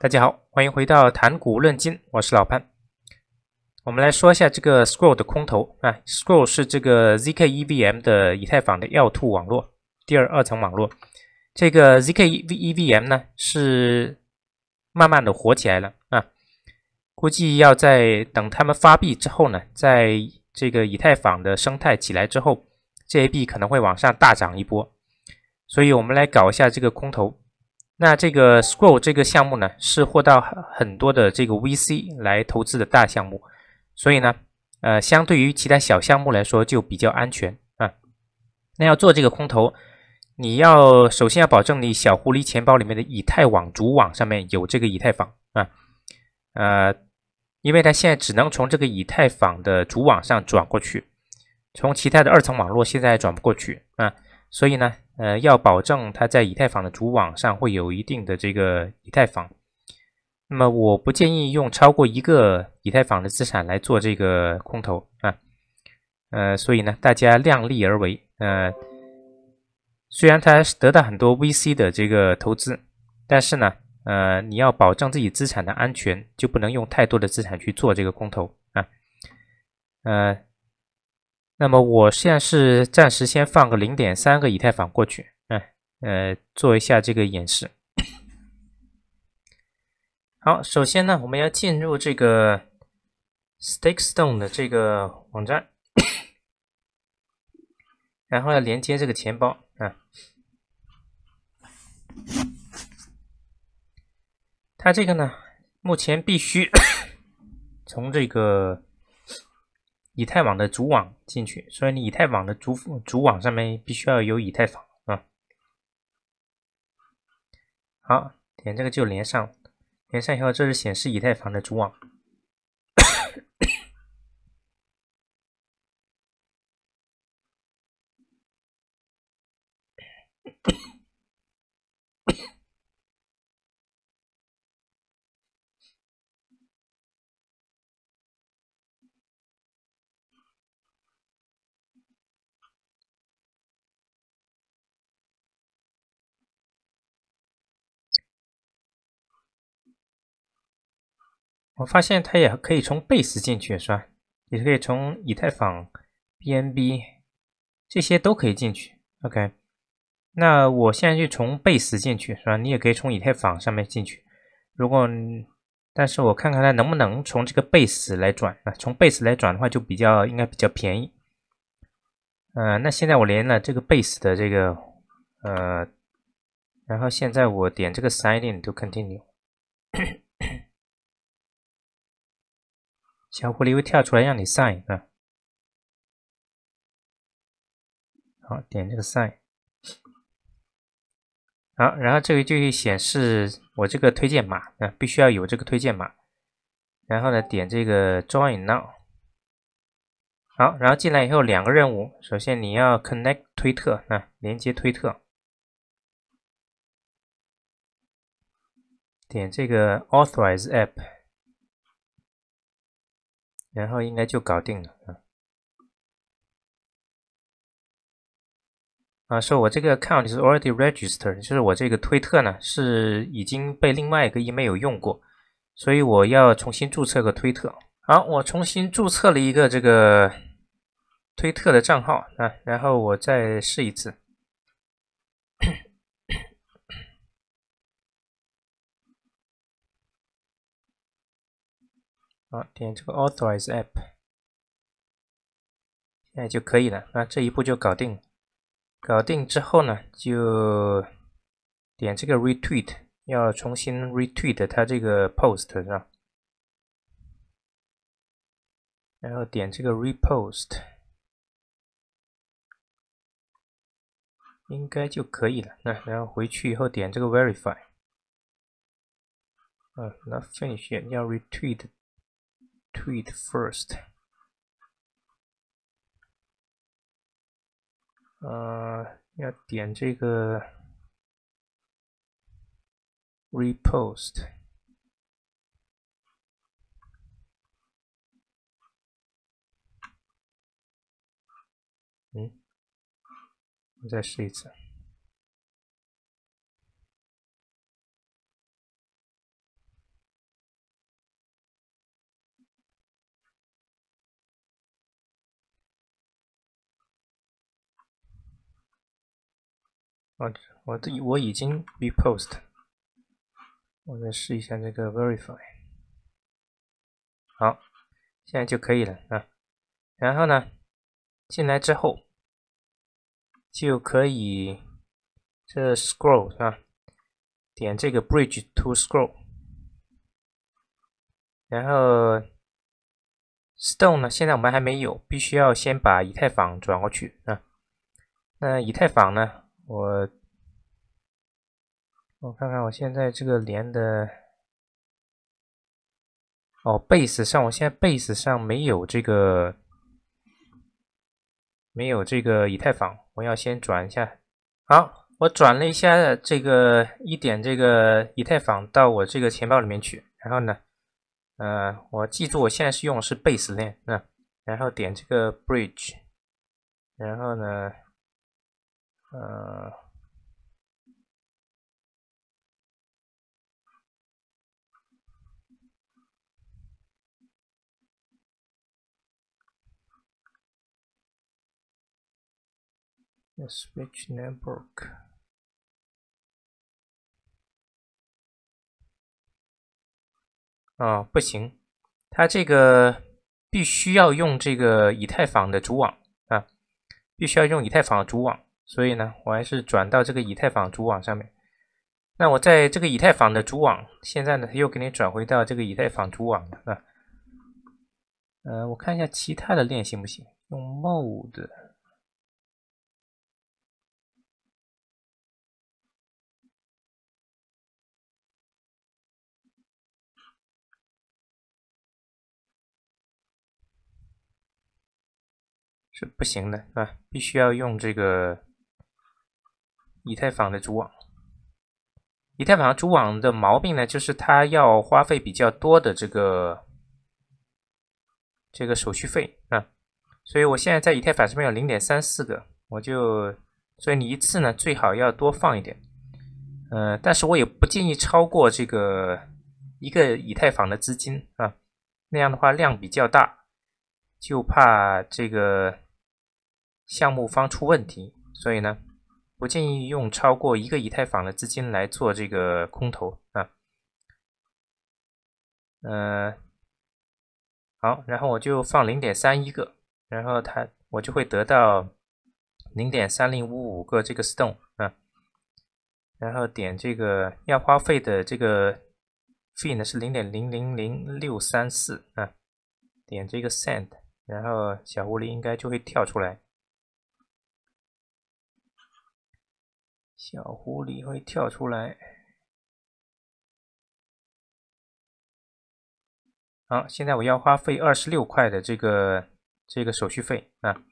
大家好，欢迎回到谈股论金，我是老潘。我们来说一下这个 Scroll 的空头啊，Scroll 是这个 zkEVM 的以太坊的要吐网络，第二二层网络。这个 zkEVM 呢是慢慢的火起来了啊，估计要在等他们发币之后呢，在这个以太坊的生态起来之后，这些币可能会往上大涨一波，所以我们来搞一下这个空头。那这个 Scroll 这个项目呢，是获到很多的这个 VC 来投资的大项目，所以呢，呃，相对于其他小项目来说就比较安全啊。那要做这个空投，你要首先要保证你小狐狸钱包里面的以太网主网上面有这个以太坊啊，呃，因为它现在只能从这个以太坊的主网上转过去，从其他的二层网络现在转不过去啊，所以呢。呃，要保证它在以太坊的主网上会有一定的这个以太坊。那么我不建议用超过一个以太坊的资产来做这个空投啊。呃，所以呢，大家量力而为。呃，虽然它得到很多 VC 的这个投资，但是呢，呃，你要保证自己资产的安全，就不能用太多的资产去做这个空投啊。呃。那么我现在是暂时先放个零点三个以太坊过去，嗯，呃，做一下这个演示。好，首先呢，我们要进入这个 StakeStone 的这个网站，然后要连接这个钱包啊。它这个呢，目前必须 从这个。以太网的主网进去，所以你以太网的主主网上面必须要有以太坊啊。好，点这个就连上，连上以后，这是显示以太坊的主网。我发现它也可以从 Base 进去，是吧？也可以从以太坊、BNB 这些都可以进去。OK，那我现在就从 Base 进去，是吧？你也可以从以太坊上面进去。如果，但是我看看它能不能从这个 Base 来转啊？从 Base 来转的话，就比较应该比较便宜。嗯，那现在我连了这个 Base 的这个，呃，然后现在我点这个 Sign in to continue。小狐狸会跳出来让你 sign 啊，好点这个 sign。好，然后这个就会显示我这个推荐码啊，必须要有这个推荐码，然后呢，点这个 Join Now，好，然后进来以后两个任务，首先你要 Connect 推特啊，连接推特，点这个 Authorize App。然后应该就搞定了啊！啊，说我这个 account 是 already registered，就是我这个推特呢是已经被另外一个 email 有用过，所以我要重新注册个推特。好，我重新注册了一个这个推特的账号啊，然后我再试一次。好，点这个 authorize app，现在就可以了。那这一步就搞定。搞定之后呢，就点这个 retweet，要重新 retweet 它这个 post，是吧？然后点这个 repost，应该就可以了。那然后回去以后点这个 verify，嗯，那 finish 要 retweet。tweet first. 呃，要点这个 repost。嗯，我再试一次。我我我我已经 repost，我再试一下这个 verify。好，现在就可以了啊。然后呢，进来之后就可以这 scroll 是吧？点这个 bridge to scroll。然后 stone 呢，现在我们还没有，必须要先把以太坊转过去啊。那以太坊呢？我我看看我现在这个连的哦，base 上我现在 base 上没有这个没有这个以太坊，我要先转一下。好，我转了一下这个一点这个以太坊到我这个钱包里面去。然后呢，呃，我记住我现在是用的是 base 链，那然后点这个 bridge，然后呢。呃，Switch Network 啊，不行，它这个必须要用这个以太坊的主网啊，必须要用以太坊的主网。所以呢，我还是转到这个以太坊主网上面。那我在这个以太坊的主网，现在呢，它又给你转回到这个以太坊主网了，是吧？呃，我看一下其他的链行不行？用 mode 是不行的，是吧？必须要用这个。以太坊的主网，以太坊主网的毛病呢，就是它要花费比较多的这个这个手续费啊，所以我现在在以太坊上面有零点三四个，我就所以你一次呢最好要多放一点，呃，但是我也不建议超过这个一个以太坊的资金啊，那样的话量比较大，就怕这个项目方出问题，所以呢。不建议用超过一个以太坊的资金来做这个空投啊。呃，好，然后我就放零点三一个，然后它我就会得到零点三零五五个这个 stone 啊。然后点这个要花费的这个 fee 呢是零点零零零六三四啊。点这个 send，然后小狐狸应该就会跳出来。小狐狸会跳出来。好，现在我要花费二十六块的这个这个手续费啊。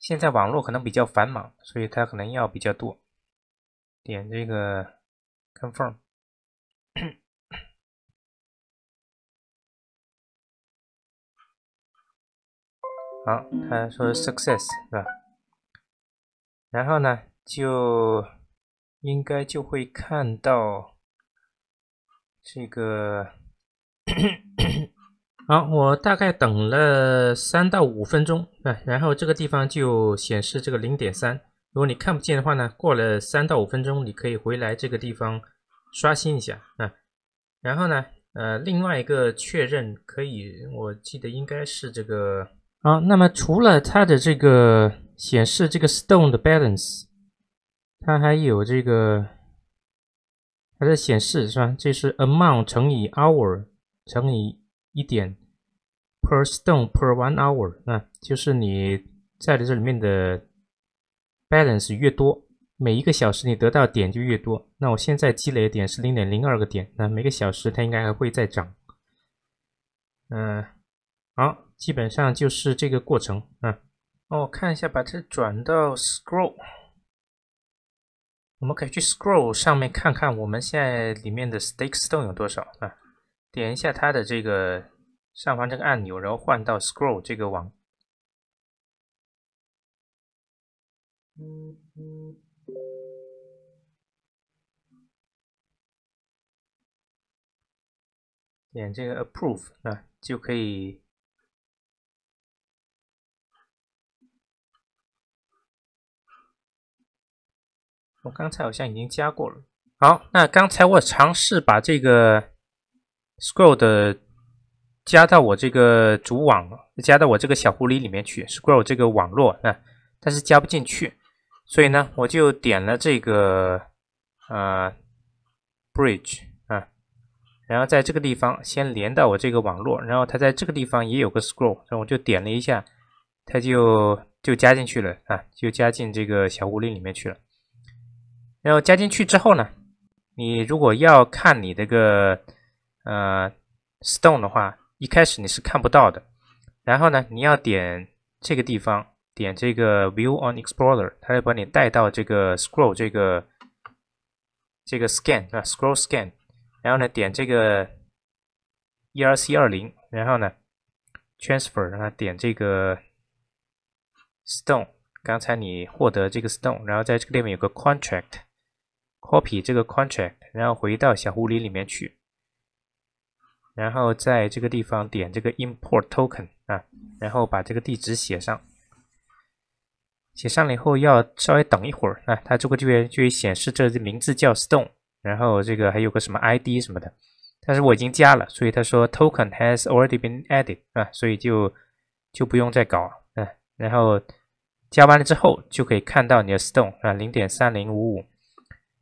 现在网络可能比较繁忙，所以它可能要比较多。点这个 Confirm。好，它说 Success 是吧？然后呢，就应该就会看到这个。好，我大概等了三到五分钟啊，然后这个地方就显示这个零点三。如果你看不见的话呢，过了三到五分钟，你可以回来这个地方刷新一下啊。然后呢，呃，另外一个确认可以，我记得应该是这个。好，那么除了它的这个。显示这个 stone 的 balance，它还有这个，它在显示是吧？这是 amount 乘以 hour 乘以一点 per stone per one hour，那就是你在这里面的 balance 越多，每一个小时你得到点就越多。那我现在积累的点是零点零二个点，那每个小时它应该还会再涨。嗯，好，基本上就是这个过程啊。哦，看一下，把它转到 Scroll，我们可以去 Scroll 上面看看我们现在里面的 Stake Stone 有多少啊？点一下它的这个上方这个按钮，然后换到 Scroll 这个网，点这个 Approve 啊，就可以。我刚才好像已经加过了。好，那刚才我尝试把这个 scroll 的加到我这个主网，加到我这个小狐狸里面去，scroll 这个网络，那但是加不进去。所以呢，我就点了这个啊 bridge 啊，然后在这个地方先连到我这个网络，然后它在这个地方也有个 scroll，后我就点了一下，它就就加进去了啊，就加进这个小狐狸里面去了。然后加进去之后呢，你如果要看你这个呃 stone 的话，一开始你是看不到的。然后呢，你要点这个地方，点这个 View on Explorer，它就把你带到这个 Scroll 这个这个 Scan 啊，Scroll Scan。然后呢，点这个 ERC 二零，然后呢 Transfer，然后点这个 Stone。刚才你获得这个 Stone，然后在这个里面有个 Contract。copy 这个 contract，然后回到小狐狸里面去，然后在这个地方点这个 import token 啊，然后把这个地址写上，写上了以后要稍微等一会儿啊，它这个就会就会显示这名字叫 stone，然后这个还有个什么 ID 什么的，但是我已经加了，所以他说 token has already been added 啊，所以就就不用再搞了，啊，然后加完了之后就可以看到你的 stone 啊，零点三零五五。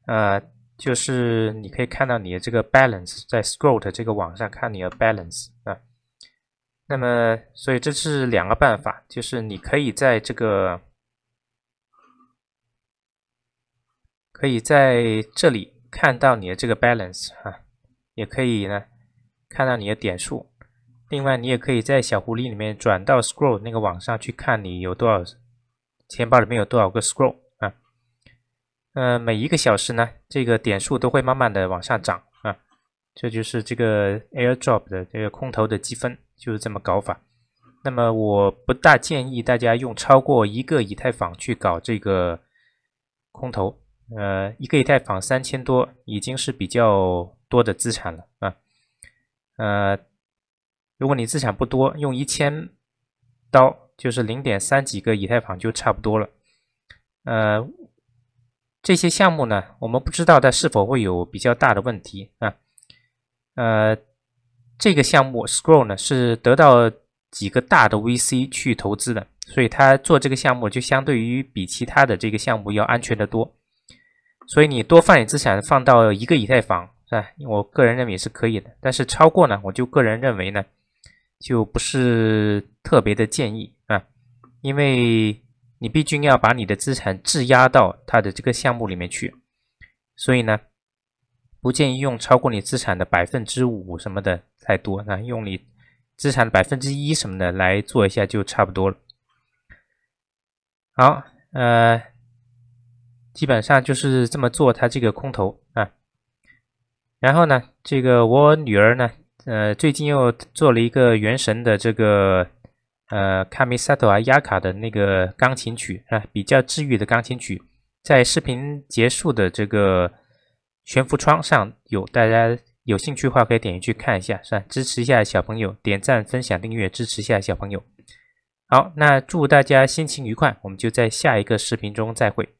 呃，就是你可以看到你的这个 balance，在 scroll 这个网上看你的 balance 啊。那么，所以这是两个办法，就是你可以在这个，可以在这里看到你的这个 balance 啊，也可以呢看到你的点数。另外，你也可以在小狐狸里面转到 scroll 那个网上去看你有多少钱包里面有多少个 scroll。呃，每一个小时呢，这个点数都会慢慢的往上涨啊，这就是这个 air drop 的这个空投的积分，就是这么搞法。那么我不大建议大家用超过一个以太坊去搞这个空投，呃，一个以太坊三千多已经是比较多的资产了啊，呃，如果你资产不多，用一千刀，就是零点三几个以太坊就差不多了，呃。这些项目呢，我们不知道它是否会有比较大的问题啊。呃，这个项目 Scroll 呢是得到几个大的 VC 去投资的，所以它做这个项目就相对于比其他的这个项目要安全得多。所以你多放点资产放到一个以太坊是吧？我个人认为是可以的，但是超过呢，我就个人认为呢，就不是特别的建议啊，因为。你毕竟要把你的资产质押到他的这个项目里面去，所以呢，不建议用超过你资产的百分之五什么的太多，那用你资产的百分之一什么的来做一下就差不多了。好，呃，基本上就是这么做，他这个空投啊。然后呢，这个我女儿呢，呃，最近又做了一个《原神》的这个。呃，卡梅萨托啊，亚卡的那个钢琴曲啊，比较治愈的钢琴曲，在视频结束的这个悬浮窗上有，大家有兴趣的话可以点进去看一下，是吧？支持一下小朋友，点赞、分享、订阅，支持一下小朋友。好，那祝大家心情愉快，我们就在下一个视频中再会。